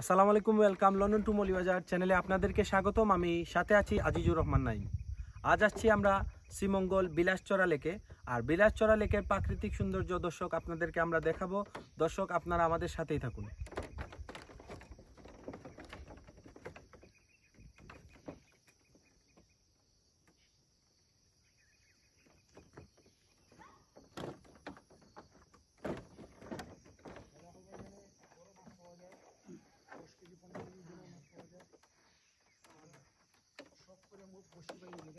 আসসালামু আলাইকুম welcome London to Malbazar চ্যানেলে আপনাদেরকে স্বাগতম আমি সাথে আছি আজিজুর রহমান নাইম আজ আসছি আমরা শ্রীমঙ্গল বিলাসচরা লেকে আর বিলাসচরা লেকের প্রাকৃতিক সৌন্দর্য দর্শক আপনাদেরকে আমরা দেখাবো দর্শক আপনারা আমাদের সাথেই থাকুন পশ্চিমবঙ্গ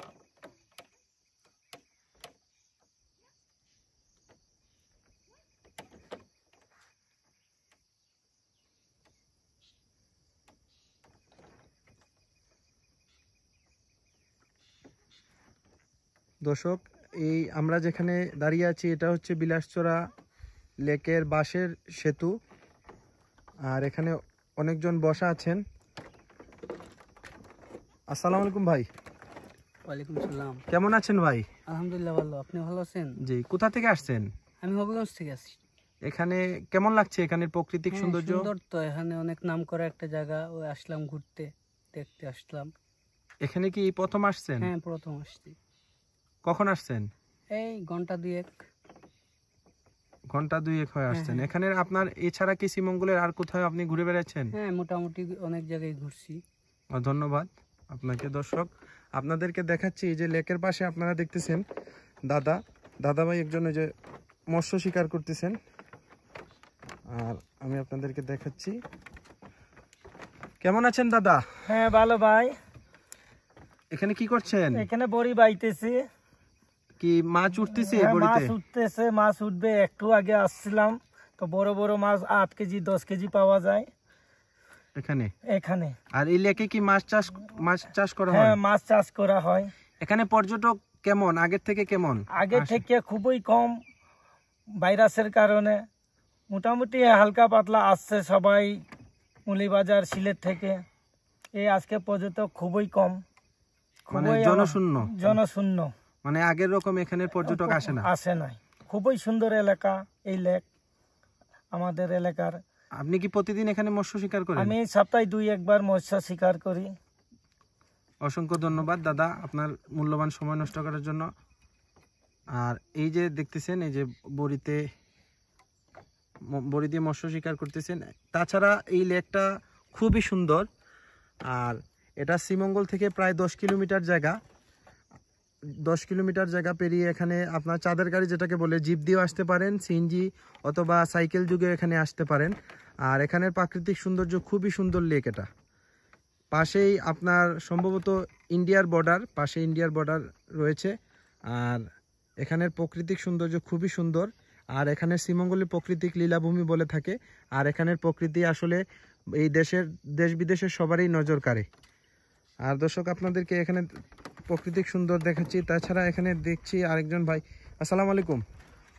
দর্শক এই আমরা যেখানে দাঁড়িয়ে আছি এটা হচ্ছে বিলাসচরা লেকের বাঁশের সেতু আর এখানে অনেকজন বসা আছেন আসসালামু আলাইকুম ভাই কেমন আছেন ভাই আলহামদুলিল্লাহ ভালো আপনি ভালো আছেন জি কোথা থেকে আসছেন আমি হবিগঞ্জ থেকে আসছি এখানে কেমন লাগছে এখানের প্রাকৃতিক হ্যাঁ, সৌন্দর্য সুন্দর তো এখানে অনেক নাম করা একটা জায়গা ওই আসলাম ঘুরতে দেখতে আসলাম এখানে কি প্রথম আসছেন হ্যাঁ প্রথম আসছি কখন আসছেন এই ঘন্টা দুয়েক ঘন্টা দুয়েক হয় হ্যাঁ, আসছেন হ্যাঁ। এখানে আপনার এছাড়া কি শ্রীমঙ্গলের আর কোথাও আপনি ঘুরে বেড়াচ্ছেন হ্যাঁ মোটামুটি অনেক জায়গায় ঘুরছি ধন্যবাদ আপনাকে দর্শক আপনাদেরকে দেখাচ্ছি যে লেকের পাশে আপনারা দেখতেছেন দাদা দাদা ভাই একজন যে মৎস্য শিকার করতেছেন আর আমি আপনাদেরকে দেখাচ্ছি কেমন আছেন দাদা হ্যাঁ ভালো ভাই এখানে কি করছেন এখানে বড়ি বাইতেছি কি মাছ উঠতেছে হ্যাঁ, মাছ উঠতেছে মাছ উঠবে একটু আগে আসছিলাম তো বড় বড় মাছ আট কেজি দশ কেজি পাওয়া যায় এখানে এখানে আর এই কি মাছ চাষ মাছ চাষ করা হয় হ্যাঁ মাছ চাষ করা হয় এখানে পর্যটক কেমন আগের থেকে কেমন আগে থেকে খুবই কম ভাইরাসের কারণে মোটামুটি হালকা পাতলা আসছে সবাই মুলিবাজার সিলেট থেকে এই আজকে পর্যটক খুবই কম মানে জনশূন্য জনশূন্য মানে আগের রকম এখানে পর্যটক আসে না আসে না খুবই সুন্দর এলাকা এই লেক আমাদের এলাকার আপনি কি প্রতিদিন এখানে মৎস্য শিকার করেন আমি সপ্তাহে দুই একবার মৎস্য শিকার করি অসংখ্য ধন্যবাদ দাদা আপনার মূল্যবান সময় নষ্ট করার জন্য আর এই যে দেখতেছেন এই যে বড়িতে বড়ি দিয়ে মৎস্য শিকার করতেছেন তাছাড়া এই লেকটা খুবই সুন্দর আর এটা শ্রীমঙ্গল থেকে প্রায় দশ কিলোমিটার জায়গা দশ কিলোমিটার জায়গা পেরিয়ে এখানে আপনার চাঁদের গাড়ি যেটাকে বলে জিপ দিয়েও আসতে পারেন সিএনজি অথবা সাইকেল যুগে এখানে আসতে পারেন আর এখানের প্রাকৃতিক সৌন্দর্য খুবই সুন্দর লেক এটা পাশেই আপনার সম্ভবত ইন্ডিয়ার বর্ডার পাশে ইন্ডিয়ার বর্ডার রয়েছে আর এখানের প্রাকৃতিক সৌন্দর্য খুবই সুন্দর আর এখানে শ্রীমঙ্গলে প্রাকৃতিক লীলাভূমি বলে থাকে আর এখানের প্রকৃতি আসলে এই দেশের দেশ বিদেশের সবারই নজর কাড়ে আর দর্শক আপনাদেরকে এখানে প্রাকৃতিক সুন্দর দেখাচ্ছি তাছাড়া এখানে দেখছি আরেকজন ভাই আসসালামু আলাইকুম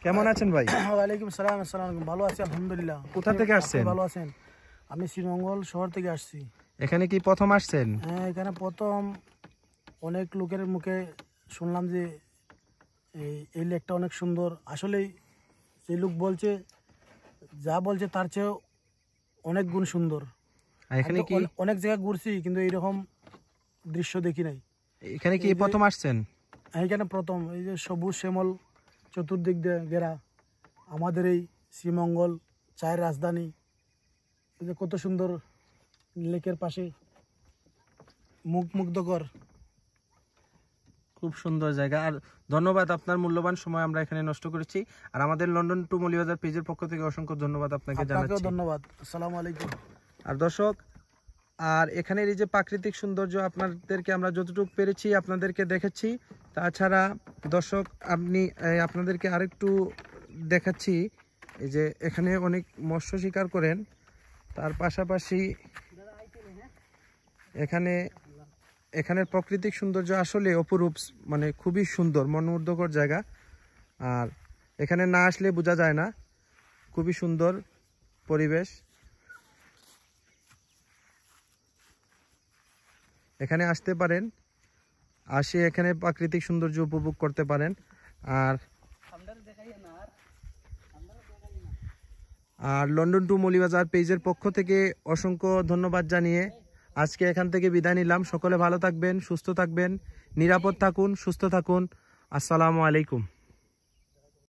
কেমন আছেন ভাই ওয়ালাইকুম সালাম আসসালাম ভালো আছি আলহামদুলিল্লাহ কোথা থেকে আসছেন ভালো আছেন আমি শ্রীমঙ্গল শহর থেকে আসছি এখানে কি প্রথম আসছেন হ্যাঁ এখানে প্রথম অনেক লোকের মুখে শুনলাম যে এই এই লেকটা অনেক সুন্দর আসলেই যে লোক বলছে যা বলছে তার চেয়েও অনেক গুণ সুন্দর এখানে কি অনেক জায়গায় ঘুরছি কিন্তু এইরকম দৃশ্য দেখি নাই এখানে কি প্রথম আসছেন এখানে প্রথম এই যে সবুজ শ্যামল চতুর্দিক দিয়ে ঘেরা আমাদের এই শ্রীমঙ্গল চায়ের রাজধানী এই যে কত সুন্দর লেকের পাশে মুখ মুগ্ধকর খুব সুন্দর জায়গা আর ধন্যবাদ আপনার মূল্যবান সময় আমরা এখানে নষ্ট করেছি আর আমাদের লন্ডন টু মলিবাজার পেজের পক্ষ থেকে অসংখ্য ধন্যবাদ আপনাকে জানাচ্ছি ধন্যবাদ আসসালামু আলাইকুম আর দর্শক আর এখানের এই যে প্রাকৃতিক সৌন্দর্য আপনাদেরকে আমরা যতটুকু পেরেছি আপনাদেরকে দেখাচ্ছি তাছাড়া দর্শক আপনি আপনাদেরকে আরেকটু দেখাচ্ছি এই যে এখানে অনেক মৎস্য শিকার করেন তার পাশাপাশি এখানে এখানের প্রাকৃতিক সৌন্দর্য আসলে অপরূপ মানে খুবই সুন্দর মনমুগ্ধকর জায়গা আর এখানে না আসলে বোঝা যায় না খুবই সুন্দর পরিবেশ এখানে আসতে পারেন আসে এখানে প্রাকৃতিক সৌন্দর্য উপভোগ করতে পারেন আর আর লন্ডন টু মলিবাজার পেজের পক্ষ থেকে অসংখ্য ধন্যবাদ জানিয়ে আজকে এখান থেকে বিদায় নিলাম সকলে ভালো থাকবেন সুস্থ থাকবেন নিরাপদ থাকুন সুস্থ থাকুন আসসালামু আলাইকুম